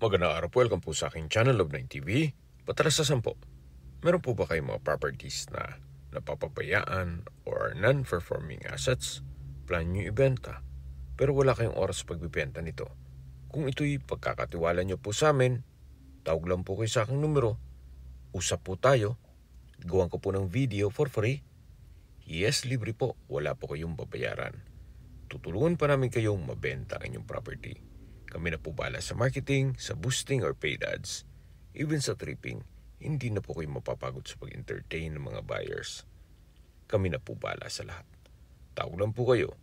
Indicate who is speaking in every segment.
Speaker 1: Magandang araw po, welcome po sa aking channel of 9TV. Patalas sa sampo, meron po ba kayong mga properties na napapabayaan or non-performing assets? Plan nyo ibenta, pero wala kayong oras sa pagbibenta nito. Kung ito'y pagkakatiwala nyo po sa amin, tawag lang po kayo sa aking numero. Usap po tayo. Gawan ko po ng video for free. Yes, libre po. Wala po kayong babayaran. Tutulungan pa namin kayong mabenta ang inyong property. Kami na po bala sa marketing, sa boosting or paid ads, even sa tripping. Hindi na po kayo mapapagod sa pag-entertain ng mga buyers. Kami na po bala sa lahat. Tawag lang po kayo.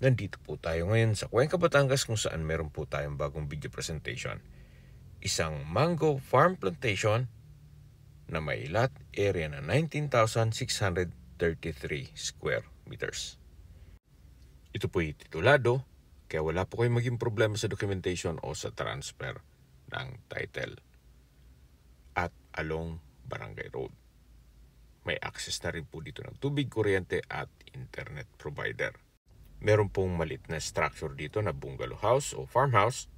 Speaker 1: Nandito po tayo ngayon sa Cuenca, Batangas kung saan meron po tayong bagong video presentation. Isang mango farm plantation na may lot area na 19,633 square meters. Ito po'y titulado kaya wala po kayong maging problema sa documentation o sa transfer ng title. At along Barangay Road. May access na rin po dito ng tubig, kuryente at internet provider. Meron pong malit na structure dito na bungalow house o farmhouse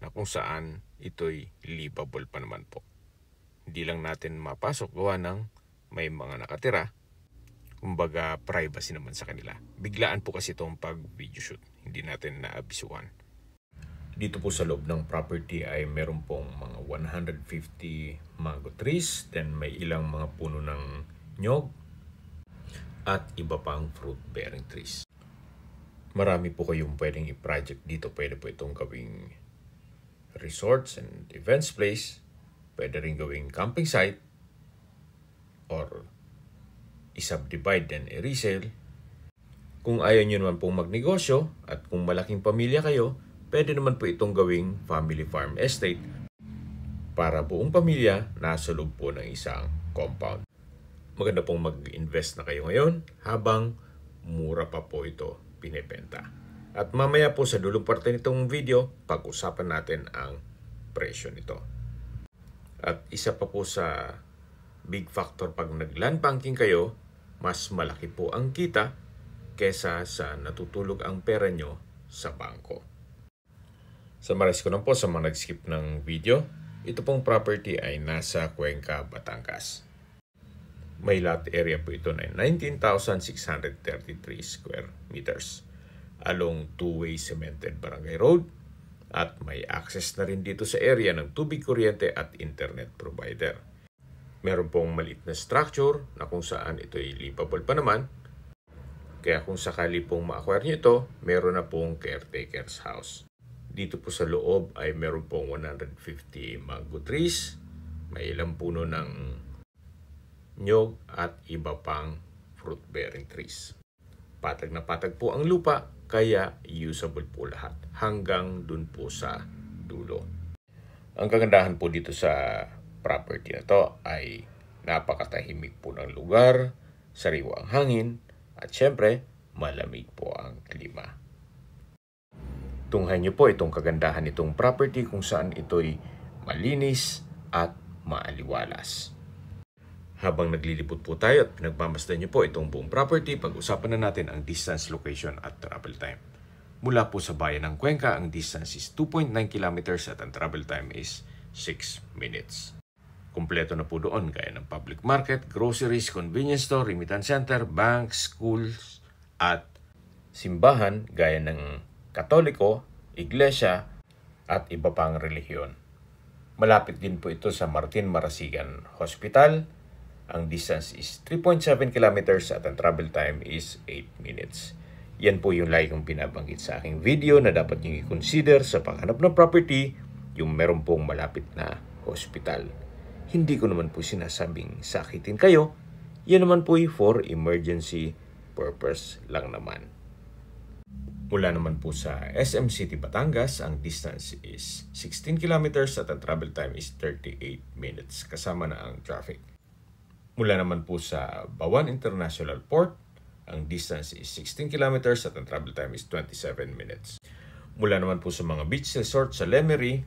Speaker 1: na kung saan ito'y livable pa naman po. Hindi lang natin mapasok gawa ng may mga nakatira kumbaga privacy naman sa kanila. Biglaan po kasi itong pag-video shoot hindi natin naabisuan. Dito po sa loob ng property ay meron pong mga 150 mango trees, then may ilang mga puno ng nyog, at iba pang fruit bearing trees. Marami po kayong pwedeng i-project dito. Pwede po itong gawing resorts and events place. Pwede rin gawing camping site or i-subdivide and i-resale kung ayaw nyo naman pong magnegosyo at kung malaking pamilya kayo, pwede naman po itong gawing family farm estate para buong pamilya nasa loob po ng isang compound. Maganda pong mag-invest na kayo ngayon habang mura pa po ito pinipenta. At mamaya po sa dulong parte nitong video, pag-usapan natin ang presyo nito. At isa pa po sa big factor pag nag-land banking kayo, mas malaki po ang kita kesa sa natutulog ang pera nyo sa bangko. Summarize ko lang po sa mga nag-skip ng video. Ito pong property ay nasa Cuenca, Batangas. May lot area po ito na 19,633 square meters along two-way cemented barangay road at may access na rin dito sa area ng tubig kuryente at internet provider. Meron pong maliit na structure na kung saan ito'y livable pa naman kaya kung sakali pong ma-acquire nyo ito, meron na pong caretaker's house. Dito po sa loob ay meron pong 150 mango trees, may ilang puno ng nyog at iba pang fruit-bearing trees. Patag na patag po ang lupa, kaya usable po lahat hanggang dun po sa dulo. Ang kagandahan po dito sa property na to ay napakatahimik po ng lugar, sariwa ang hangin, at syempre, malamig po ang klima. Tunghayan niyo po itong kagandahan nitong property kung saan ito'y malinis at maaliwalas. Habang naglilipot po tayo at pinagmamasdan niyo po itong buong property, pag-usapan na natin ang distance, location at travel time. Mula po sa bayan ng Cuenca, ang distance is 2.9 kilometers at ang travel time is 6 minutes kumpleto na po doon gaya ng public market, groceries, convenience store, remittance center, banks, schools, at simbahan gaya ng katoliko, iglesia, at iba pang relihiyon. Malapit din po ito sa Martin Marasigan Hospital. Ang distance is 3.7 kilometers at ang travel time is 8 minutes. Yan po yung lagi kong binabanggit sa aking video na dapat nyo i-consider sa paghanap ng property yung meron pong malapit na hospital. Hindi ko naman po sinasabing sakitin kayo. Yan naman po for emergency purpose lang naman. Mula naman po sa SM City, Batangas, ang distance is 16 kilometers at ang travel time is 38 minutes kasama na ang traffic. Mula naman po sa Bawan International Port, ang distance is 16 kilometers at ang travel time is 27 minutes. Mula naman po sa mga beach resort sa Lemery,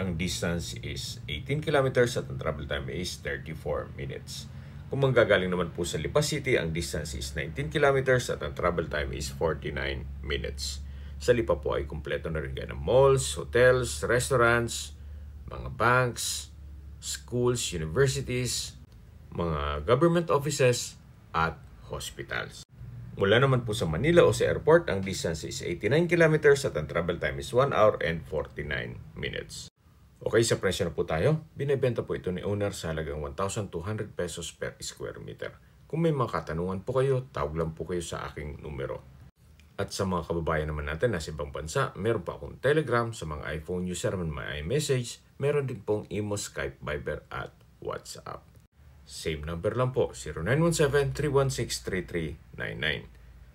Speaker 1: ang distance is 18 kilometers at ang travel time is 34 minutes. Kung manggagaling naman po sa Lipa City, ang distance is 19 kilometers at ang travel time is 49 minutes. Sa Lipa po ay kumpleto na rin ng malls, hotels, restaurants, mga banks, schools, universities, mga government offices, at hospitals. Mula naman po sa Manila o sa airport, ang distance is 89 kilometers at ang travel time is 1 hour and 49 minutes. Okay, sa presyo na po tayo. Binebenta po ito ni owner sa halagang 1,200 pesos per square meter. Kung may mga katanungan po kayo, tawag lang po kayo sa aking numero. At sa mga kababayan naman natin na sa ibang bansa, meron pa akong Telegram sa mga iPhone user man may iMessage, meron din pong Imo, Skype, Viber at WhatsApp. Same number lang po, 0917-316-3399.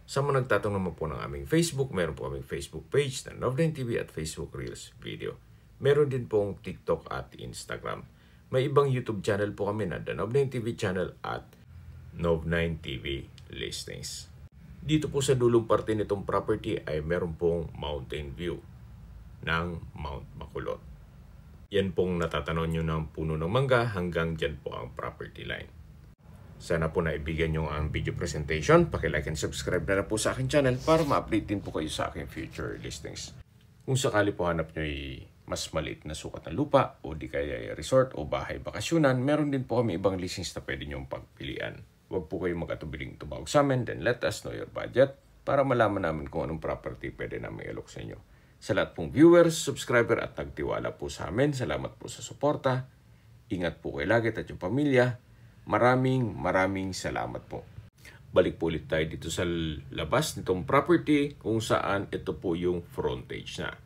Speaker 1: Sa mga nagtatong naman po ng aming Facebook, meron po aming Facebook page na Loveline TV at Facebook Reels Video. Meron din pong TikTok at Instagram. May ibang YouTube channel po kami na The Nob9 TV channel at nov 9 TV listings. Dito po sa dulong parte nitong property ay meron pong mountain view ng Mount Makulot. Yan pong natatanon nyo ng puno ng mangga hanggang dyan po ang property line. Sana po naibigan nyo ang video presentation. Pakilike and subscribe na rin po sa akin channel para ma-update din po kayo sa aking future listings. Kung sakali po hanap nyo i- mas maliit na sukat ng lupa o di kaya resort o bahay bakasyonan, meron din po kami ibang listings na pwede niyong pagpilian. Huwag po kayong magatubiling tumawag sa amin, then let us know your budget para malaman namin kung anong property pwede namin ilok sa inyo. Sa lahat pong viewers, subscriber at nagtiwala po sa amin, salamat po sa suporta. Ingat po kayo lagi at yung pamilya. Maraming maraming salamat po. Balik po ulit tayo dito sa labas nitong property kung saan ito po yung frontage na.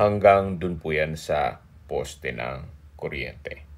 Speaker 1: Hanggang dun po yan sa poste ng kuryente.